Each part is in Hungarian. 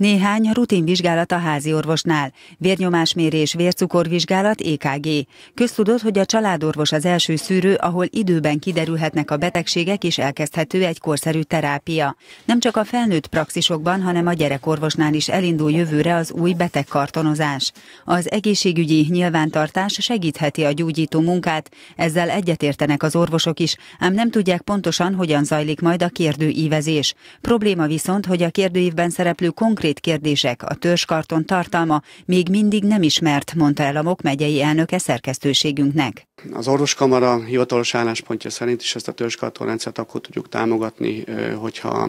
Néhány rutinvizsgálat vizsgálat a házi orvosnál, vérnyomásmérés, vércukorvizsgálat, EKG. Köztudott, hogy a családorvos az első szűrő, ahol időben kiderülhetnek a betegségek és elkezdhető egy korszerű terápia. Nem csak a felnőtt praxisokban, hanem a gyerekorvosnál is elindul jövőre az új betegkartonozás. Az egészségügyi nyilvántartás segítheti a gyógyító munkát, ezzel egyetértenek az orvosok is, ám nem tudják pontosan, hogyan zajlik majd a kérdőívezés. Probléma viszont, hogy a kérdőívben szereplő konkrét konkrét kérdések, a törzskarton tartalma még mindig nem ismert, mondta el a MOK megyei elnöke szerkesztőségünknek. Az orvoskamara hivatalos álláspontja szerint is ezt a törzskartonrendszert akkor tudjuk támogatni, hogyha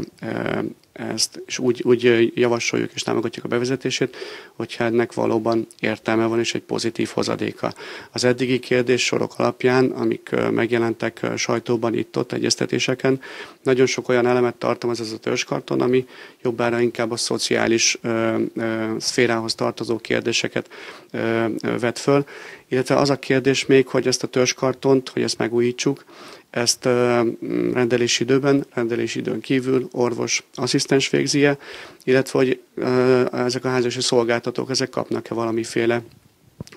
ezt és úgy, úgy javasoljuk és támogatjuk a bevezetését, hogyha ennek valóban értelme van és egy pozitív hozadéka. Az eddigi kérdés sorok alapján, amik megjelentek sajtóban itt-ott egyeztetéseken, nagyon sok olyan elemet tartalmaz ez a törzskarton, ami jobbára inkább a szociális ö, ö, szférához tartozó kérdéseket ö, ö, vet föl, illetve az a kérdés még, hogy ezt a törzskartont, hogy ezt megújítsuk, ezt rendelési időben, rendelési időn kívül orvos asszisztens végzie, illetve hogy ezek a házasi szolgáltatók, ezek kapnak-e valamiféle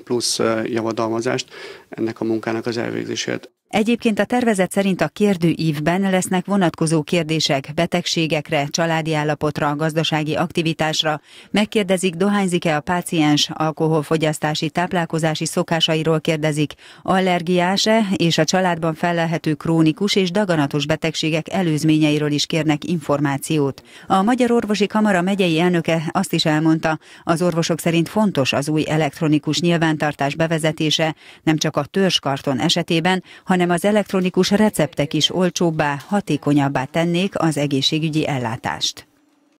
plusz javadalmazást ennek a munkának az elvégzésért. Egyébként a tervezet szerint a kérdőívben lesznek vonatkozó kérdések betegségekre, családi állapotra, gazdasági aktivitásra. Megkérdezik, dohányzik-e a páciens, alkoholfogyasztási, táplálkozási szokásairól kérdezik, allergiás-e és a családban felelhető krónikus és daganatos betegségek előzményeiről is kérnek információt. A Magyar Orvosi Kamara megyei elnöke azt is elmondta, az orvosok szerint fontos az új elektronikus nyilvántartás bevezetése, nem csak a törzskarton esetében, hanem hanem az elektronikus receptek is olcsóbbá, hatékonyabbá tennék az egészségügyi ellátást.